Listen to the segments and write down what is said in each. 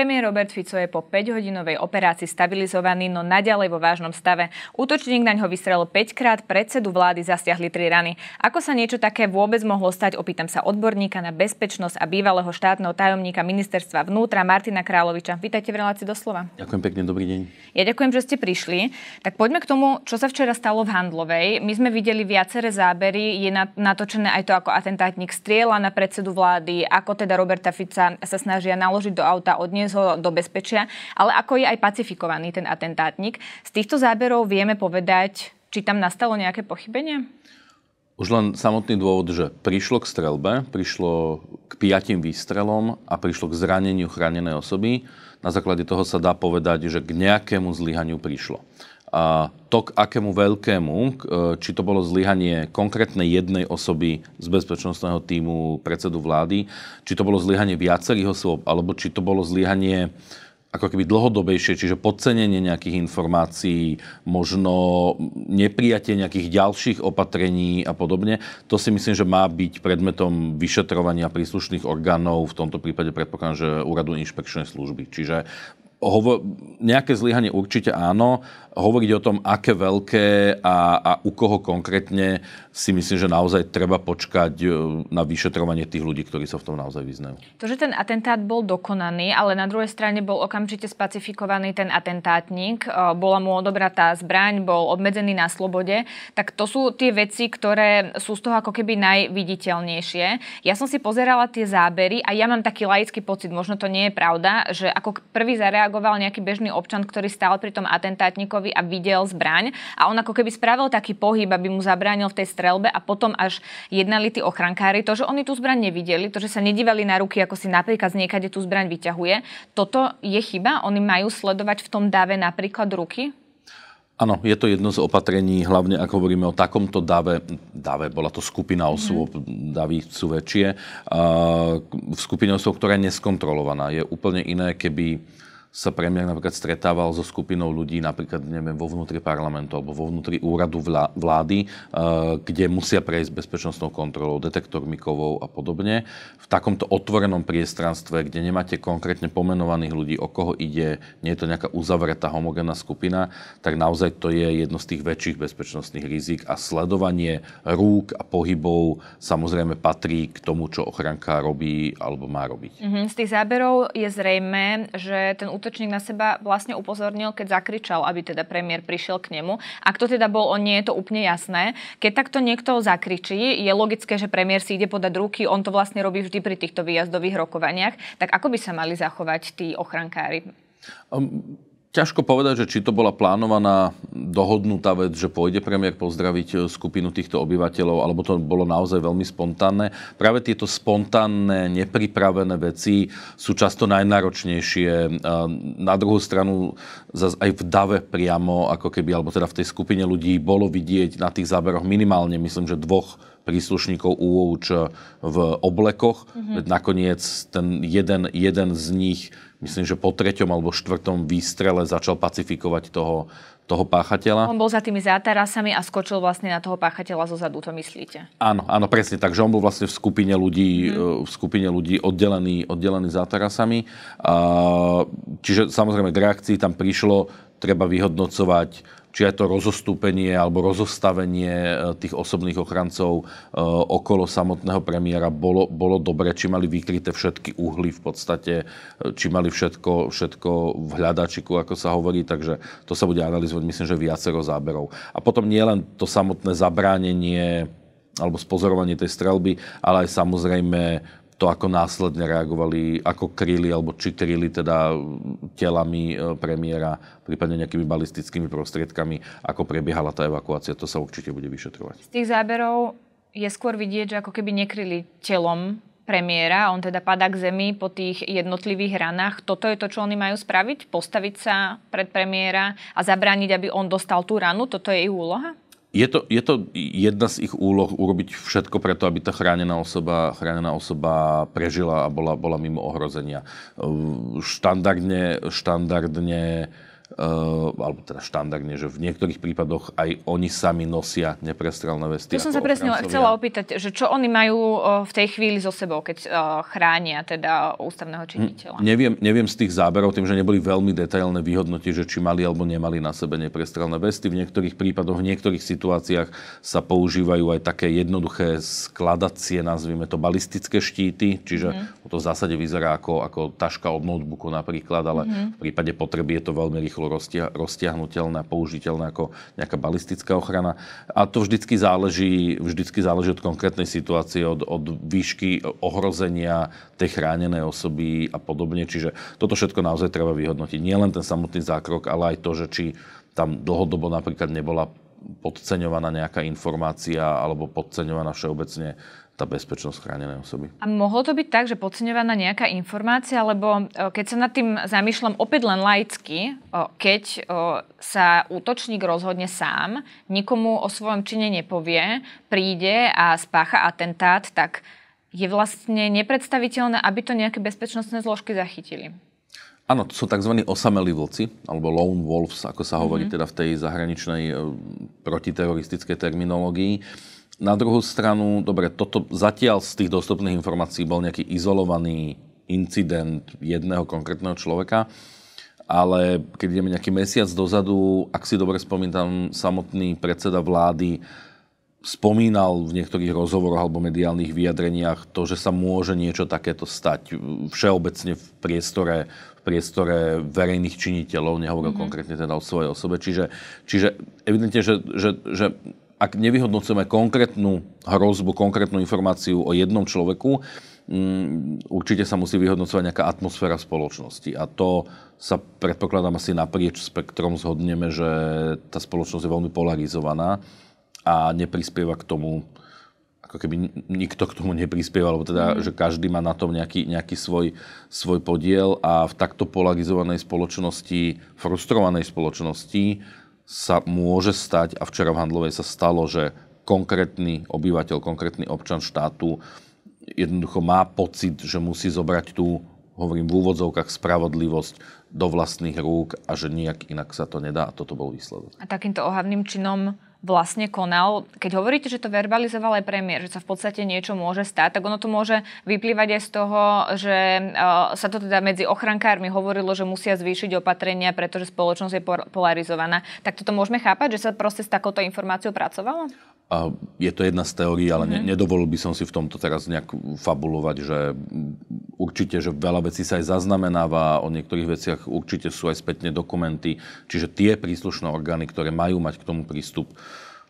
Premiér Robert Fico je po 5-hodinovej operácii stabilizovaný, no naďalej vo vážnom stave. Útočník na ňo vystrelil 5 krát, predsedu vlády zasiahli 3 rany. Ako sa niečo také vôbec mohlo stať, opýtam sa odborníka na bezpečnosť a bývalého štátneho tajomníka ministerstva vnútra Martina Královiča. Vítajte v relácii doslova. Ďakujem pekne, dobrý deň. Ja ďakujem, že ste prišli. Tak poďme k tomu, čo sa včera stalo v Handlovej. My sme videli viaceré zábery, je natočené aj to, ako atentátnik striela na predsedu vlády, ako teda Roberta Fica sa snažia naložiť do auta, odniesť doniesť ho do bezpečia, ale ako je aj pacifikovaný ten atentátnik. Z týchto záberov vieme povedať, či tam nastalo nejaké pochybenie? Už len samotný dôvod, že prišlo k strelbe, prišlo k piatim výstrelom a prišlo k zraneniu chránenej osoby. Na základe toho sa dá povedať, že k nejakému zlyhaniu prišlo. A to, k akému veľkému, e, či to bolo zlyhanie konkrétnej jednej osoby z bezpečnostného týmu predsedu vlády, či to bolo zlyhanie viacerých osôb, alebo či to bolo zlyhanie ako keby dlhodobejšie, čiže podcenenie nejakých informácií, možno neprijatie nejakých ďalších opatrení a podobne. To si myslím, že má byť predmetom vyšetrovania príslušných orgánov, v tomto prípade predpokladám, že úradu inšpekčnej služby. Čiže hovo- nejaké zlyhanie určite áno, hovoriť o tom, aké veľké a, a u koho konkrétne si myslím, že naozaj treba počkať e, na vyšetrovanie tých ľudí, ktorí sa v tom naozaj vyznajú. To, že ten atentát bol dokonaný, ale na druhej strane bol okamžite spacifikovaný ten atentátnik, e, bola mu odobratá zbraň, bol obmedzený na slobode, tak to sú tie veci, ktoré sú z toho ako keby najviditeľnejšie. Ja som si pozerala tie zábery a ja mám taký laický pocit, možno to nie je pravda, že ako prvý zareagoval nejaký bežný občan, ktorý stál pri tom atentátniku, Černíkovi a videl zbraň a on ako keby spravil taký pohyb, aby mu zabránil v tej strelbe a potom až jednali tí ochrankári. To, že oni tú zbraň nevideli, to, že sa nedívali na ruky, ako si napríklad z niekade tú zbraň vyťahuje, toto je chyba? Oni majú sledovať v tom dáve napríklad ruky? Áno, je to jedno z opatrení, hlavne ak hovoríme o takomto dave. Dave bola to skupina mhm. osôb, mm. davy sú väčšie. Uh, skupina osôb, ktorá je neskontrolovaná. Je úplne iné, keby sa premiér napríklad stretával so skupinou ľudí napríklad neviem, vo vnútri parlamentu alebo vo vnútri úradu vlády, eh, kde musia prejsť bezpečnostnou kontrolou, detektormi kovov a podobne. V takomto otvorenom priestranstve, kde nemáte konkrétne pomenovaných ľudí, o koho ide, nie je to nejaká uzavretá homogénna skupina, tak naozaj to je jedno z tých väčších bezpečnostných rizik a sledovanie rúk a pohybov samozrejme patrí k tomu, čo ochranka robí alebo má robiť. Mm-hmm. Z tých záberov je zrejme, že ten útočník na seba vlastne upozornil, keď zakričal, aby teda premiér prišiel k nemu. Ak to teda bol on, nie je to úplne jasné. Keď takto niekto zakričí, je logické, že premiér si ide podať ruky, on to vlastne robí vždy pri týchto výjazdových rokovaniach. Tak ako by sa mali zachovať tí ochrankári? Um Ťažko povedať, že či to bola plánovaná, dohodnutá vec, že pôjde premiér pozdraviť eh, skupinu týchto obyvateľov, alebo to bolo naozaj veľmi spontánne. Práve tieto spontánne, nepripravené veci sú často najnáročnejšie. Eh, na druhú stranu zase aj v dave priamo, ako keby, alebo teda v tej skupine ľudí bolo vidieť na tých záberoch minimálne, myslím, že dvoch príslušníkov UOČ v oblekoch. Mm-hmm. Nakoniec ten jeden, jeden z nich myslím, že po treťom alebo štvrtom výstrele začal pacifikovať toho, toho páchateľa. On bol za tými zátarasami a skočil vlastne na toho páchateľa zo zadu, to myslíte? Áno, áno, presne. Takže on bol vlastne v skupine ľudí, mm. v skupine ľudí oddelený, oddelený zátarasami. čiže samozrejme k reakcii tam prišlo, treba vyhodnocovať či aj to rozostúpenie alebo rozostavenie e, tých osobných ochrancov e, okolo samotného premiéra bolo, bolo dobre, či mali vykryté všetky uhly v podstate, e, či mali všetko, všetko v hľadačiku, ako sa hovorí, takže to sa bude analyzovať, myslím, že viacero záberov. A potom nie len to samotné zabránenie alebo spozorovanie tej strelby, ale aj samozrejme to, ako následne reagovali, ako kryli, alebo či kryli teda telami e, premiéra, prípadne nejakými balistickými prostriedkami, ako prebiehala tá evakuácia, to sa určite bude vyšetrovať. Z tých záberov je skôr vidieť, že ako keby nekryli telom premiéra, on teda padá k zemi po tých jednotlivých ranách. Toto je to, čo oni majú spraviť? Postaviť sa pred premiéra a zabrániť, aby on dostal tú ranu? Toto je ich úloha? je to, je to jedna z ich úloh urobiť všetko preto, aby tá chránená osoba, chránená osoba prežila a bola, bola mimo ohrozenia. Štandardne, štandardne Eh, alebo teda štandardne, že v niektorých prípadoch aj oni sami nosia neprestrelné vesty. To som sa presne chcela opýtať, že čo oni majú eh, v tej chvíli so sebou, keď eh, chránia teda ústavného hm, činiteľa. Neviem, neviem z tých záberov, tým, že neboli veľmi detailné vyhodnotiť, že či mali alebo nemali na sebe neprestrelné vesty. V niektorých prípadoch, v niektorých situáciách sa používajú aj také jednoduché skladacie, nazvime to balistické štíty, čiže hm. to v zásade vyzerá ako, ako taška od notebooku napríklad, ale hm. v prípade potreby je to veľmi rýchlo roztia- roztiahnutelné a použiteľné ako nejaká balistická ochrana. A to vždycky záleží, vždycky záleží od konkrétnej situácie, od, od výšky ohrozenia tej chránenej osoby a podobne. Čiže toto všetko naozaj treba vyhodnotiť. Nie len ten samotný zákrok, ale aj to, že či tam dlhodobo napríklad nebola podceňovaná nejaká informácia alebo podceňovaná všeobecne tá bezpečnosť chránenej osoby. A mohlo to byť tak, že podceňovaná nejaká informácia, lebo e, keď sa nad tým zamýšľam opäť len laicky, e, keď e, sa útočník rozhodne sám, nikomu o svojom čine nepovie, príde a spácha atentát, tak je vlastne nepredstaviteľné, aby to nejaké bezpečnostné zložky zachytili. Áno, to sú tzv. osamelí vlci, alebo lone wolves, ako sa hovorí mm-hmm. teda v tej zahraničnej e, protiteroristickej terminológii. Na druhú stranu, dobre, toto zatiaľ z tých dostupných informácií bol nejaký izolovaný incident jedného konkrétneho človeka, ale keď ideme nejaký mesiac dozadu, ak si dobre spomínam, samotný predseda vlády spomínal v niektorých rozhovoroch alebo mediálnych vyjadreniach to, že sa môže niečo takéto stať všeobecne v priestore, v priestore verejných činiteľov, nehovoril mm-hmm. konkrétne teda o svojej osobe. Čiže, čiže evidentne, že, že, že ak nevyhodnocujeme konkrétnu hrozbu, konkrétnu informáciu o jednom človeku, m, mm, určite sa musí vyhodnocovať nejaká atmosféra spoločnosti. A to sa predpokladám asi naprieč spektrom zhodneme, že tá spoločnosť je veľmi polarizovaná a neprispieva k tomu, ako keby nikto k tomu neprispieval, lebo teda, mm. že každý má na tom nejaký, nejaký svoj, svoj podiel a v takto polarizovanej spoločnosti, frustrovanej spoločnosti sa môže stať, a včera v Handlovej sa stalo, že konkrétny obyvateľ, konkrétny občan štátu jednoducho má pocit, že musí zobrať tú, hovorím v úvodzovkách, spravodlivosť do vlastných rúk a že nejak inak sa to nedá a toto bol výsledok. A takýmto ohavným činom vlastne konal. Keď hovoríte, že to verbalizoval aj premiér, že sa v podstate niečo môže stať, tak ono to môže vyplývať aj z toho, že e, sa to teda medzi ochrankármi hovorilo, že musia zvýšiť opatrenia, pretože spoločnosť je polarizovaná. Tak toto môžeme chápať, že sa proste s takouto informáciou pracovalo? A je to jedna z teórií, ale mm-hmm. nedovolil by som si v tomto teraz nejak fabulovať, že určite, že veľa vecí sa aj zaznamenáva, o niektorých veciach určite sú aj spätne dokumenty, čiže tie príslušné orgány, ktoré majú mať k tomu prístup,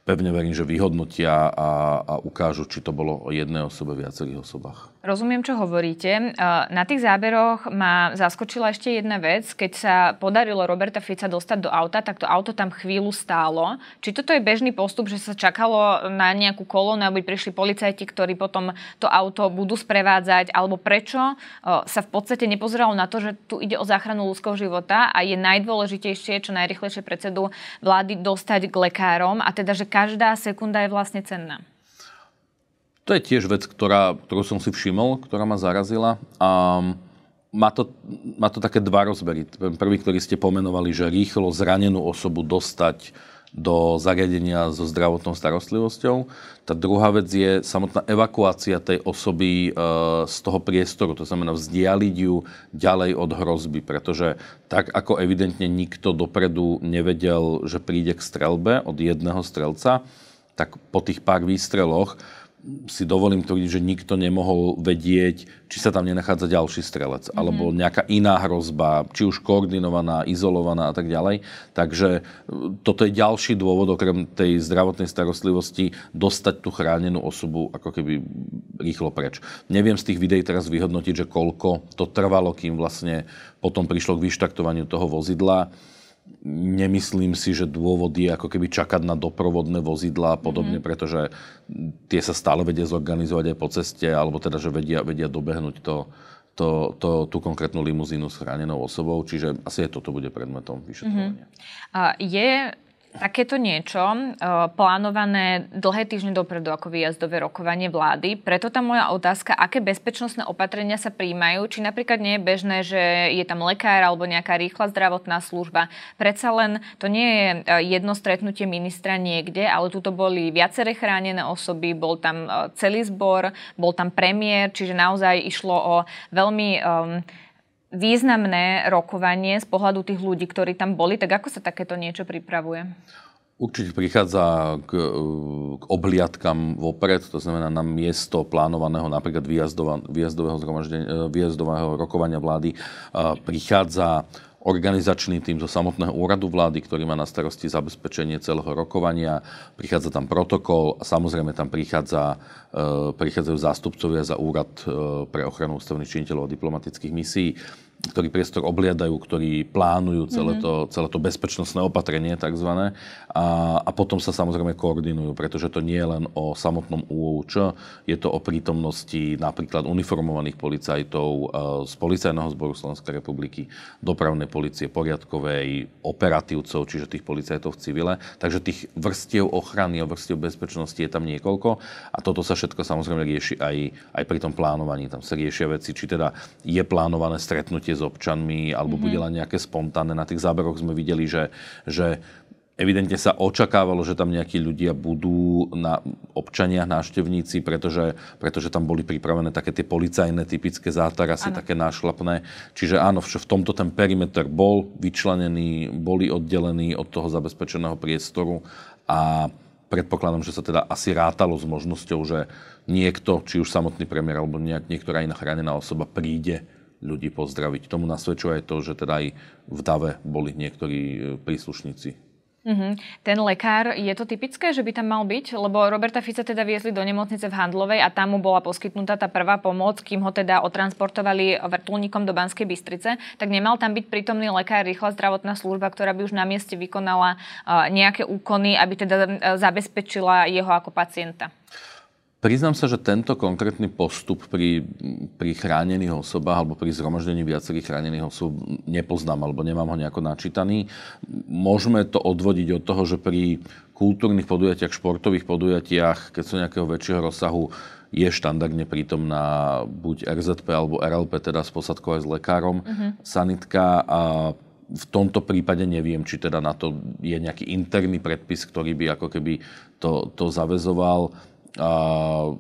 pevne verím, že vyhodnotia a, a ukážu, či to bolo o jednej osobe, viacerých osobách. Rozumiem, čo hovoríte. Na tých záberoch ma zaskočila ešte jedna vec. Keď sa podarilo Roberta Fica dostať do auta, tak to auto tam chvíľu stálo. Či toto je bežný postup, že sa čakalo na nejakú kolónu, aby prišli policajti, ktorí potom to auto budú sprevádzať, alebo prečo sa v podstate nepozeralo na to, že tu ide o záchranu ľudského života a je najdôležitejšie, čo najrychlejšie predsedu vlády dostať k lekárom a teda, že každá sekunda je vlastne cenná. To je tiež vec, ktorá, ktorú som si všimol, ktorá ma zarazila. A má to, má to také dva rozbery. Prvý, ktorý ste pomenovali, že rýchlo zranenú osobu dostať do zariadenia so zdravotnou starostlivosťou. Tá druhá vec je samotná evakuácia tej osoby e, z toho priestoru, to znamená vzdialiť ju ďalej od hrozby, pretože tak ako evidentne nikto dopredu nevedel, že príde k strelbe od jedného strelca, tak po tých pár výstreloch si dovolím to, že nikto nemohol vedieť, či sa tam nenachádza ďalší strelec, mm-hmm. alebo nejaká iná hrozba, či už koordinovaná, izolovaná a tak ďalej. Takže e, toto je ďalší dôvod, okrem tej zdravotnej starostlivosti, dostať tú chránenú osobu ako keby rýchlo preč. Neviem z tých videí teraz vyhodnotiť, že koľko to trvalo, kým vlastne potom prišlo k vyštartovaniu toho vozidla nemyslím si, že dôvod je ako keby čakať na doprovodné vozidla a podobne, mm-hmm. pretože tie sa stále vedia zorganizovať aj po ceste, alebo teda, že vedia, vedia dobehnúť to, to, to, tú konkrétnu limuzínu s chránenou osobou, čiže asi aj toto bude predmetom mhm. vyšetrovania. Mm-hmm. A je takéto niečo e, plánované dlhé týždne dopredu ako výjazdové rokovanie vlády. Preto tá moja otázka, aké bezpečnostné opatrenia sa príjmajú, či napríklad nie je bežné, že je tam lekár alebo nejaká rýchla zdravotná služba. Predsa len to nie je e, jedno stretnutie ministra niekde, ale tuto boli viaceré chránené osoby, bol tam e, celý zbor, bol tam premiér, čiže naozaj išlo o veľmi um, významné rokovanie z pohľadu tých ľudí, ktorí tam boli, tak ako sa takéto niečo pripravuje? Určite prichádza k, e, k obliadkam vopred, to znamená na miesto plánovaného napríklad výjazdového, výjazdového, e, výjazdového rokovania vlády e, prichádza organizačný tým zo samotného úradu vlády, ktorý má na starosti zabezpečenie celého rokovania. Prichádza tam protokol a samozrejme tam prichádza, e, prichádzajú zástupcovia za úrad e, pre ochranu ústavných činiteľov a diplomatických misií ktorí priestor obliadajú, ktorí plánujú celé mhm. to, celé to bezpečnostné opatrenie tzv. A, a potom sa samozrejme koordinujú, pretože to nie je len o samotnom UOČ, je to o prítomnosti napríklad uniformovaných policajtov e, z Policajného zboru Slovenskej republiky, dopravnej policie, poriadkovej, operatívcov, čiže tých policajtov v civile. Takže tých vrstiev ochrany a vrstiev bezpečnosti je tam niekoľko a toto sa všetko samozrejme rieši aj, aj pri tom plánovaní. Tam sa riešia veci, či teda je plánované stretnutie stretnutie s občanmi alebo mm-hmm. bude len nejaké spontánne. Na tých záberoch sme videli, že, že Evidentne sa očakávalo, že tam nejakí ľudia budú na občania, návštevníci, pretože, pretože tam boli pripravené také tie policajné typické zátarasy, ano. také nášlapné. Čiže áno, v tomto ten perimeter bol vyčlenený, boli oddelení od toho zabezpečeného priestoru a predpokladám, že sa teda asi rátalo s možnosťou, že niekto, či už samotný premiér alebo nejak, niektorá iná chránená osoba príde ľudí pozdraviť. Tomu nasvedčuje aj to, že teda aj v Dave boli niektorí e, príslušníci Mm-hmm. Ten lekár, je to typické, že by tam mal byť? Lebo Roberta Fica teda viezli do nemocnice v Handlovej a tam mu bola poskytnutá tá prvá pomoc, kým ho teda otransportovali vrtulníkom do Banskej Bystrice. Tak nemal tam byť prítomný lekár, rýchla zdravotná služba, ktorá by už na mieste vykonala e, nejaké úkony, aby teda e, zabezpečila jeho ako pacienta. Priznám sa, že tento konkrétny postup pri, pri chránených osobách alebo pri zhromaždení viacerých chránených osob nepoznám alebo nemám ho nejako načítaný. Môžeme to odvodiť od toho, že pri kultúrnych podujatiach, športových podujatiach, keď sú nejakého väčšieho rozsahu, je štandardne prítomná buď RZP alebo RLP, teda s posadkou aj s lekárom, uh-huh. sanitka a v tomto prípade neviem, či teda na to je nejaký interný predpis, ktorý by ako keby to, to zavezoval. uh,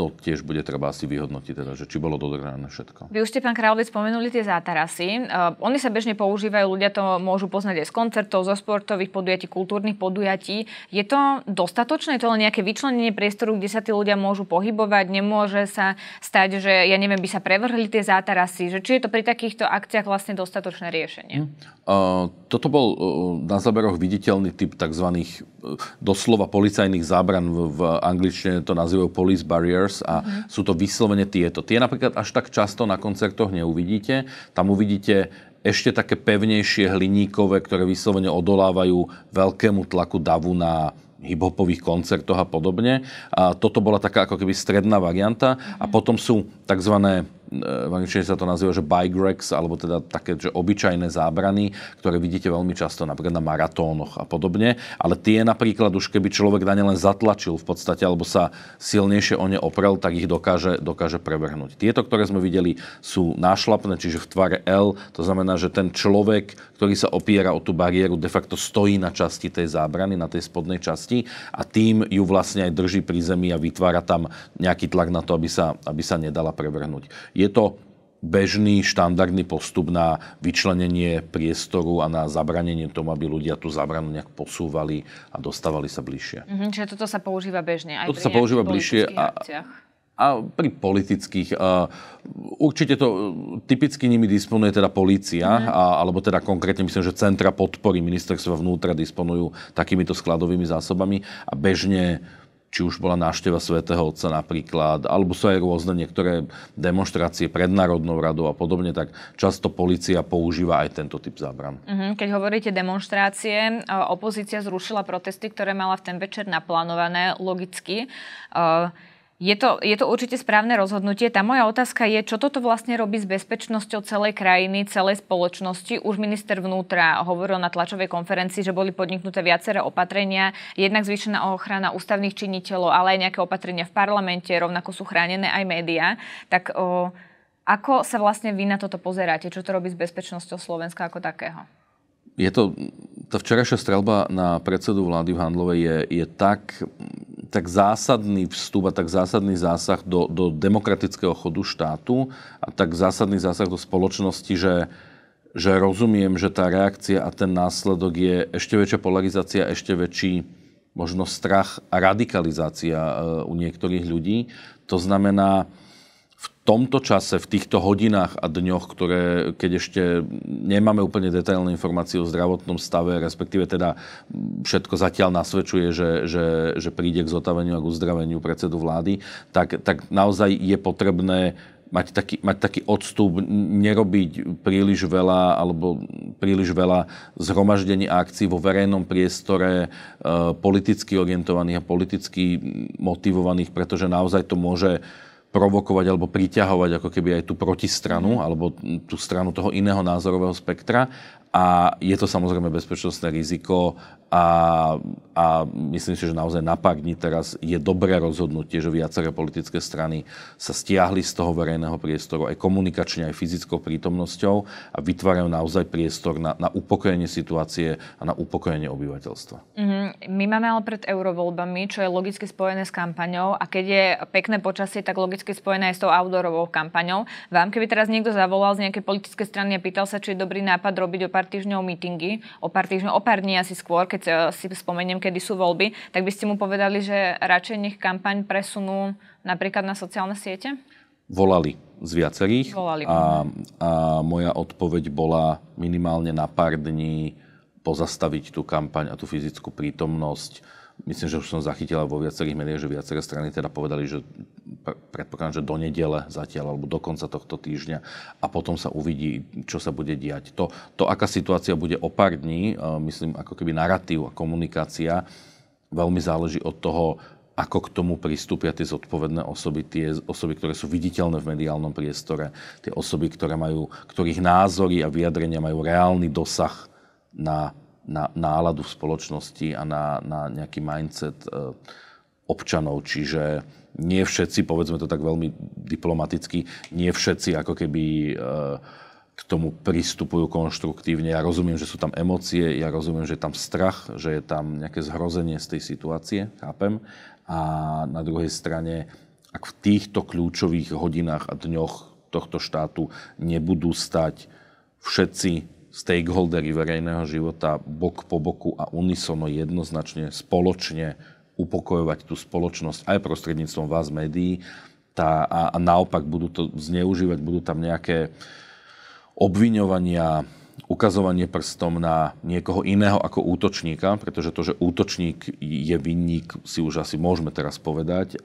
to tiež bude treba asi vyhodnotiť, teda, že či bolo dodržané všetko. Vy už ste, pán Kráľovec, spomenuli tie zátarasy. Uh, oni sa bežne používajú, ľudia to môžu poznať aj z koncertov, zo športových podujatí, kultúrnych podujatí. Je to dostatočné? Je to len nejaké vyčlenenie priestoru, kde sa tí ľudia môžu pohybovať? Nemôže sa stať, že ja neviem, by sa prevrhli tie zátarasy? Že či je to pri takýchto akciách vlastne dostatočné riešenie? Uh, toto bol uh, na záberoch viditeľný typ tzv. Uh, doslova policajných zábran v, v angličtine to nazývajú police barrier Colors a mm sú to vyslovene tieto. Tie napríklad až tak často na koncertoch neuvidíte. Tam uvidíte ešte také pevnejšie hliníkové, ktoré vyslovene odolávajú veľkému tlaku davu na hiphopových koncertoch a podobne. A toto bola taká ako keby stredná varianta. mm A potom sú tzv E, v angličtine sa to nazýva, že bike racks, alebo teda také, že obyčajné zábrany, ktoré vidíte veľmi často napríklad na maratónoch a podobne, ale tie napríklad už keby človek na ne len zatlačil v podstate, alebo sa silnejšie o ne oprel, tak ich dokáže, dokáže prevrhnúť. Tieto, ktoré sme videli, sú nášlapné, čiže v tvare L, to znamená, že ten človek, ktorý sa opiera o tú bariéru, de facto stojí na časti tej zábrany, na tej spodnej časti a tým ju vlastne aj drží pri zemi a vytvára tam nejaký tlak na to, aby sa, aby sa nedala prevrhnúť. Je to bežný štandardný postup na vyčlenenie priestoru a na zabranenie tomu, aby ľudia tú zabranu nejak posúvali a dostávali sa bližšie. Mm-hmm, čiže toto sa používa bežne aj toto pri sa používa bližšie a, a pri politických. A, určite to typicky nimi disponuje teda polícia, mm-hmm. a, alebo teda konkrétne myslím, že centra podpory ministerstva vnútra disponujú takýmito skladovými zásobami a bežne či už bola návšteva svätého Otca napríklad, alebo sú aj rôzne niektoré demonstrácie pred Národnou radou a podobne, tak často policia používa aj tento typ zábran. Mhm, keď hovoríte demonstrácie, e, opozícia zrušila protesty, ktoré mala v ten večer naplánované, logicky. E, je to, je to určite správne rozhodnutie. Tá moja otázka je, čo toto vlastne robí s bezpečnosťou celej krajiny, celej spoločnosti. Už minister vnútra hovoril na tlačovej konferencii, že boli podniknuté viaceré opatrenia, jednak zvýšená ochrana ústavných činiteľov, ale aj nejaké opatrenia v parlamente, rovnako sú chránené aj médiá. Tak o, ako sa vlastne vy na toto pozeráte? Čo to robí s bezpečnosťou Slovenska ako takého? Je to, tá včerajšia strelba na predsedu vlády v Handlovej je, je tak tak zásadný vstup a tak zásadný zásah do, do demokratického chodu štátu a tak zásadný zásah do spoločnosti, že, že rozumiem, že tá reakcia a ten následok je ešte väčšia polarizácia, ešte väčší možno strach a radikalizácia e, u niektorých ľudí. To znamená, tomto čase, v týchto hodinách a dňoch, ktoré, keď ešte nemáme úplne detailné informácie o zdravotnom stave, respektíve teda všetko zatiaľ nasvedčuje, že, že, že príde k zotaveniu a k uzdraveniu predsedu vlády, tak, tak naozaj je potrebné mať taký, mať taký odstup, nerobiť príliš veľa alebo príliš veľa zhromaždení akcií vo verejnom priestore e, politicky orientovaných a politicky motivovaných, pretože naozaj to môže provokovať alebo priťahovať ako keby aj tú protistranu alebo tú stranu toho iného názorového spektra a je to samozrejme bezpečnostné riziko a, a myslím si, že naozaj na pár dní teraz je dobré rozhodnutie, že viaceré politické strany sa stiahli z toho verejného priestoru aj komunikačne, aj fyzickou prítomnosťou a vytvárajú naozaj priestor na, na upokojenie situácie a na upokojenie obyvateľstva. Mm-hmm. My máme ale pred eurovoľbami, čo je logicky spojené s kampaňou a keď je pekné počasie, tak logicky spojené aj s tou outdoorovou kampaňou. Vám, keby teraz niekto zavolal z nejakej politickej strany a pýtal sa, či je dobrý nápad robiť opa- pár týždňov mítingy, o pár týždňov, o pár dní asi skôr, keď eh, si spomeniem, kedy sú voľby, tak by ste mu povedali, že radšej nech kampaň presunú napríklad na sociálne siete? Volali z viacerých Volali. A, a moja odpoveď bola minimálne na pár dní pozastaviť tú kampaň a tú fyzickú prítomnosť myslím, že už som zachytila vo viacerých médiách, že viaceré strany teda povedali, že predpokladám, že do nedele zatiaľ alebo do konca tohto týždňa a potom sa uvidí, čo sa bude diať. To, to aká situácia bude o pár dní, e, myslím, ako keby narratív a komunikácia veľmi záleží od toho, ako k tomu pristúpia tie zodpovedné osoby, tie osoby, ktoré sú viditeľné v mediálnom priestore, tie osoby, ktoré majú, ktorých názory a vyjadrenia majú reálny dosah na na náladu v spoločnosti a na, na nejaký mindset e, občanov. Čiže nie všetci, povedzme to tak veľmi diplomaticky, nie všetci ako keby e, k tomu pristupujú konštruktívne. Ja rozumiem, že sú tam emócie, ja rozumiem, že je tam strach, že je tam nejaké zhrozenie z tej situácie, chápem. A na druhej strane, ak v týchto kľúčových hodinách a dňoch tohto štátu nebudú stať všetci stakeholdery verejného života bok po boku a unisono jednoznačne spoločne upokojovať tú spoločnosť aj prostredníctvom vás médií tá, a, a naopak budú to zneužívať, budú tam nejaké obviňovania, ukazovanie prstom na niekoho iného ako útočníka, pretože to, že útočník je vinník, si už asi môžeme teraz povedať,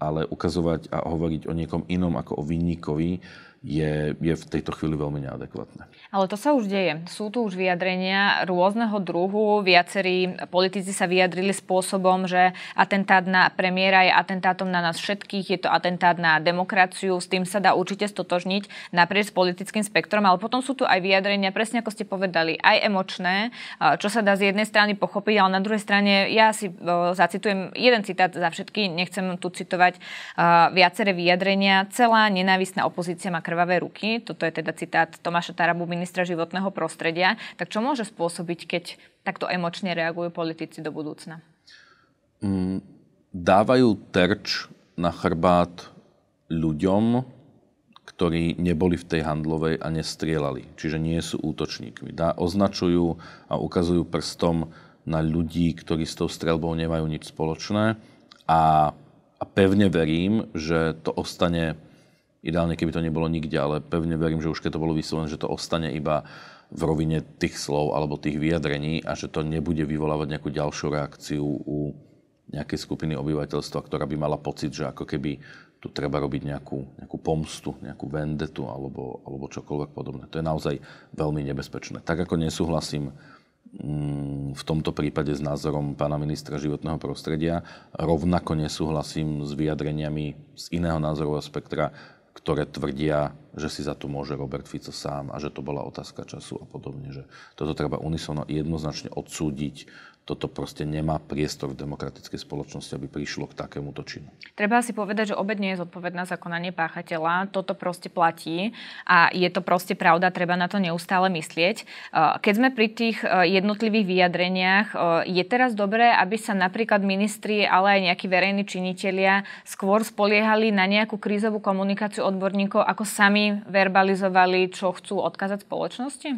ale ukazovať a hovoriť o niekom inom ako o vinníkovi, je, je v tejto chvíli veľmi neadekvátne. Ale to sa už deje. Sú tu už vyjadrenia rôzneho druhu. Viacerí politici sa vyjadrili spôsobom, že atentát na premiéra je atentátom na nás všetkých, je to atentát na demokraciu, s tým sa dá určite stotožniť naprieč politickým spektrom, ale potom sú tu aj vyjadrenia, presne ako ste povedali, aj emočné, čo sa dá z jednej strany pochopiť, ale na druhej strane ja si e, zacitujem jeden citát za všetky, nechcem tu citovať viaceré vyjadrenia. Celá nenávisná opozícia má krv krvavé ruky, toto je teda citát Tomáša Tarabu, ministra životného prostredia, tak čo môže spôsobiť, keď takto emočne reagujú politici do budúcna? Mm, dávajú terč na chrbát ľuďom, ktorí neboli v tej handlovej a nestrielali. Čiže nie sú útočníkmi. Dá, označujú a ukazujú prstom na ľudí, ktorí s tou strelbou nemajú nič spoločné. A, a pevne verím, že to ostane Ideálne, keby to nebolo nikde, ale pevne verím, že už keď to bolo vyslovené, že to ostane iba v rovine tých slov alebo tých vyjadrení a že to nebude vyvolávať nejakú ďalšiu reakciu u nejakej skupiny obyvateľstva, ktorá by mala pocit, že ako keby tu treba robiť nejakú, nejakú pomstu, nejakú vendetu alebo, alebo čokoľvek podobné. To je naozaj veľmi nebezpečné. Tak ako nesúhlasím mm, v tomto prípade s názorom pána ministra životného prostredia, rovnako nesúhlasím s vyjadreniami z iného názorového spektra ktoré tvrdia, že si za to môže Robert Fico sám a že to bola otázka času a podobne. Že toto treba unisono jednoznačne odsúdiť toto proste nemá priestor v demokratickej spoločnosti, aby prišlo k takémuto činu. Treba si povedať, že obed nie je zodpovedná za konanie páchateľa. Toto proste platí a je to proste pravda, treba na to neustále myslieť. E, keď sme pri tých e, jednotlivých vyjadreniach, e, je teraz dobré, aby sa napríklad ministri, ale aj nejakí verejní činitelia skôr spoliehali na nejakú krízovú komunikáciu odborníkov, ako sami verbalizovali, čo chcú odkázať spoločnosti?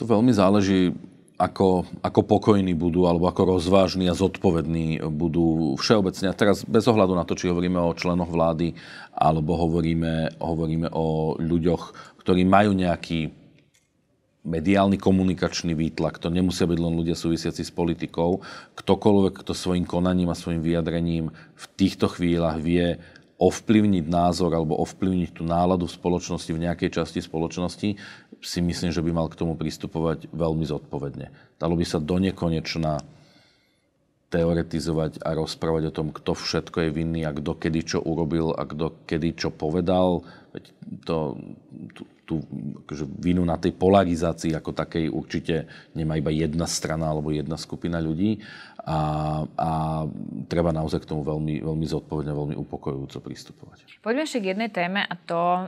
To veľmi záleží ako, ako pokojní budú, alebo ako rozvážni a zodpovední budú všeobecne. A teraz bez ohľadu na to, či hovoríme o členoch vlády, alebo hovoríme, hovoríme o ľuďoch, ktorí majú nejaký mediálny komunikačný výtlak. To nemusia byť len ľudia súvisiaci s politikou. Ktokoľvek, kto svojim konaním a svojim vyjadrením v týchto chvíľach vie ovplyvniť názor alebo ovplyvniť tú náladu v spoločnosti, v nejakej časti spoločnosti, si myslím, že by mal k tomu pristupovať veľmi zodpovedne. Dalo by sa do nekonečna teoretizovať a rozprávať o tom, kto všetko je vinný a kto kedy čo urobil a kto kedy čo povedal. Veď to, tú akože vinu na tej polarizácii ako takej určite nemá iba jedna strana alebo jedna skupina ľudí a, a treba naozaj k tomu veľmi, veľmi zodpovedne, veľmi upokojujúco pristupovať. Poďme ešte k jednej téme a to e,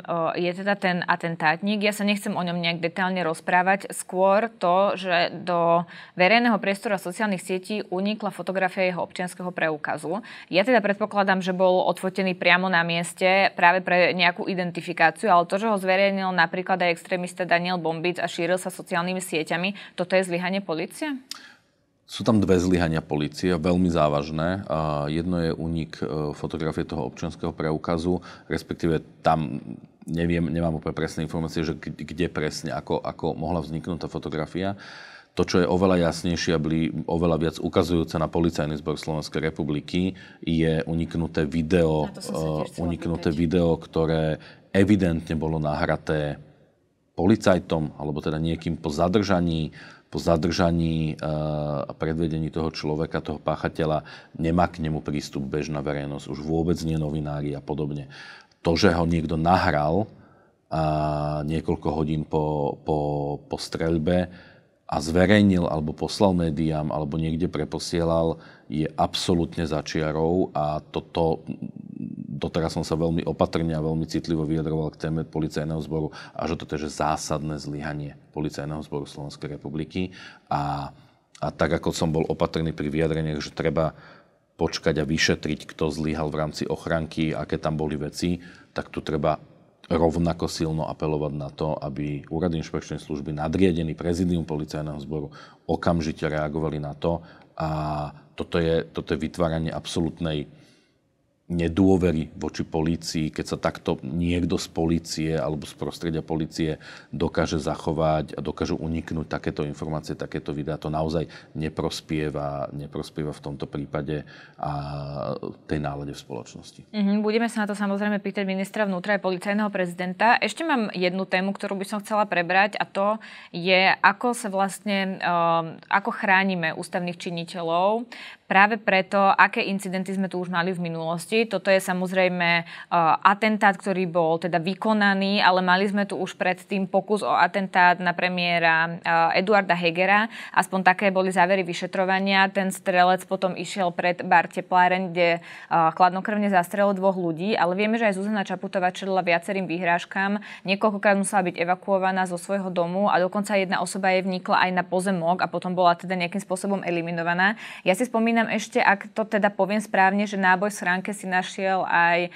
je teda ten atentátnik. Ja sa nechcem o ňom nejak detálne rozprávať. Skôr to, že do verejného priestora sociálnych sietí unikla fotografia jeho občianského preukazu. Ja teda predpokladám, že bol odfotený priamo na mieste práve pre nejakú identifikáciu, ale to, že ho zverejnil na napríklad aj extrémista Daniel Bombic a šíril sa sociálnymi sieťami. Toto je zlyhanie policie? Sú tam dve zlyhania policie, veľmi závažné. Jedno je únik e, fotografie toho občianského preukazu, respektíve tam neviem, nemám úplne presné informácie, že kde presne, ako, ako mohla vzniknúť tá fotografia. To, čo je oveľa jasnejšie a oveľa viac ukazujúce na policajný zbor Slovenskej republiky, je uniknuté video, uh, uniknuté video, ktoré evidentne bolo nahraté policajtom, alebo teda niekým po zadržaní, po zadržaní e, a predvedení toho človeka, toho páchateľa, nemá k nemu prístup bežná verejnosť, už vôbec nie novinári a podobne. To, že ho niekto nahral a niekoľko hodín po, po, po streľbe, a zverejnil alebo poslal médiám alebo niekde preposielal, je absolútne za čiarou a toto doteraz som sa veľmi opatrne a veľmi citlivo vyjadroval k téme policajného zboru a že toto je zásadné zlyhanie policajného zboru Slovenskej republiky a, a tak ako som bol opatrný pri vyjadreniach, že treba počkať a vyšetriť, kto zlyhal v rámci ochranky, aké tam boli veci, tak tu treba rovnako silno apelovať na to, aby úrad inšpekčnej služby, nadriedený prezidium policajného zboru, okamžite reagovali na to. A toto je, toto je vytváranie absolútnej nedôvery voči polícii, keď sa takto niekto z policie alebo z prostredia policie dokáže zachovať a dokážu uniknúť takéto informácie, takéto videá, to naozaj neprospieva, neprospieva v tomto prípade a tej nálade v spoločnosti. Mm-hmm. Budeme sa na to samozrejme pýtať ministra vnútra a policajného prezidenta. Ešte mám jednu tému, ktorú by som chcela prebrať a to je, ako sa vlastne, ehm, ako chránime ústavných činiteľov práve preto, aké incidenty sme tu už mali v minulosti. Toto je samozrejme e, atentát, ktorý bol teda vykonaný, ale mali sme tu už predtým pokus o atentát na premiéra e, Eduarda Hegera. Aspoň také boli závery vyšetrovania. Ten strelec potom išiel pred bar tepláren, kde e, chladnokrvne zastrelil dvoch ľudí, ale vieme, že aj Zuzana Čaputová čelila viacerým výhrážkam. Niekoľkokrát musela byť evakuovaná zo svojho domu a dokonca jedna osoba jej vnikla aj na pozemok a potom bola teda nejakým spôsobom eliminovaná. Ja si spomínam spomínam ešte, ak to teda poviem správne, že náboj v schránke si našiel aj um,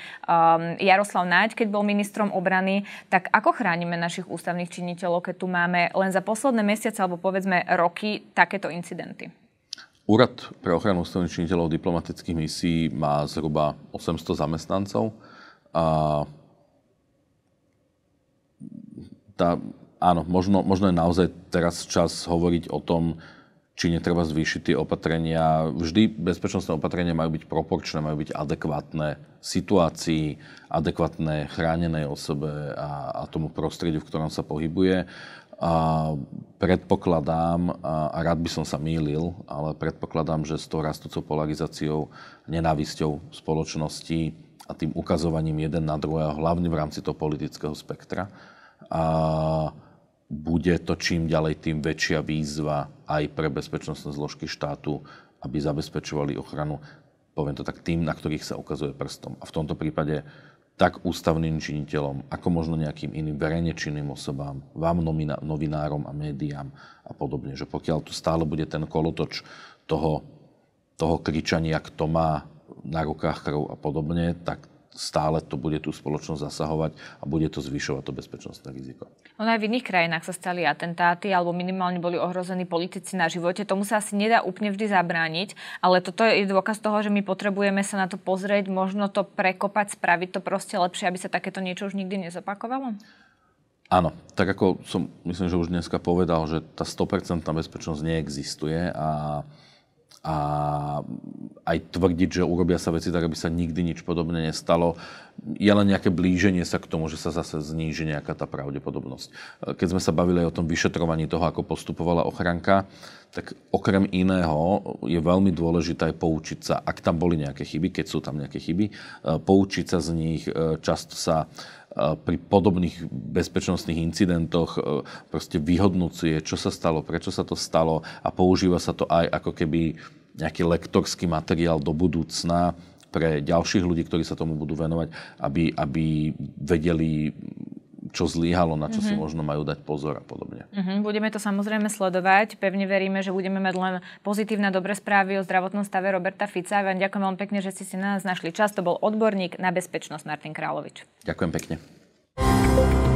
Jaroslav Naď, keď bol ministrom obrany. Tak ako chránime našich ústavných činiteľov, keď tu máme len za posledné mesiace alebo povedzme roky takéto incidenty? Úrad pre ochranu ústavných činiteľov diplomatických misií má zhruba 800 zamestnancov. A tá, áno, možno, možno je naozaj teraz čas hovoriť o tom, či netreba zvýšiť tie opatrenia. Vždy bezpečnostné opatrenia majú byť proporčné, majú byť adekvátne situácii, adekvátne chránenej osobe a, a tomu prostrediu, v ktorom sa pohybuje. A predpokladám, a, a rád by som sa mýlil, ale predpokladám, že s tou rastúcou polarizáciou, nenávisťou spoločnosti a tým ukazovaním jeden na druhého, hlavne v rámci toho politického spektra, a, bude to čím ďalej tým väčšia výzva aj pre bezpečnostné zložky štátu, aby zabezpečovali ochranu, poviem to tak, tým, na ktorých sa ukazuje prstom. A v tomto prípade tak ústavným činiteľom, ako možno nejakým iným verejne činným osobám, vám novinárom a médiám a podobne. Že pokiaľ tu stále bude ten kolotoč toho, toho kričania, kto má na rukách krv a podobne, tak stále to bude tú spoločnosť zasahovať a bude to zvyšovať to bezpečnostné riziko. No aj v iných krajinách sa stali atentáty alebo minimálne boli ohrození politici na živote. Tomu sa asi nedá úplne vždy zabrániť, ale toto je dôkaz toho, že my potrebujeme sa na to pozrieť, možno to prekopať, spraviť to proste lepšie, aby sa takéto niečo už nikdy nezopakovalo? Áno, tak ako som myslím, že už dneska povedal, že tá 100% bezpečnosť neexistuje a a aj tvrdiť, že urobia sa veci tak, aby sa nikdy nič podobné nestalo, je len nejaké blíženie sa k tomu, že sa zase zníži nejaká tá pravdepodobnosť. E, keď sme sa bavili aj o tom vyšetrovaní toho, ako postupovala ochranka, tak okrem iného je veľmi dôležité aj poučiť sa, ak tam boli nejaké chyby, keď sú tam nejaké chyby, e, poučiť sa z nich, e, často sa pri podobných bezpečnostných incidentoch e, proste vyhodnocuje, čo sa stalo, prečo sa to stalo a používa sa to aj ako keby nejaký lektorský materiál do budúcna pre ďalších ľudí, ktorí sa tomu budú venovať, aby, aby vedeli čo zlíhalo, na čo mm-hmm. si mhm. možno majú dať pozor a podobne. Mm-hmm. Budeme to samozrejme sledovať. Pevne veríme, že budeme mať len pozitívne dobré správy o zdravotnom stave Roberta Fica. Vám ďakujem veľmi pekne, že ste si na nás našli čas. To bol odborník na bezpečnosť Martin Královič. Ďakujem pekne.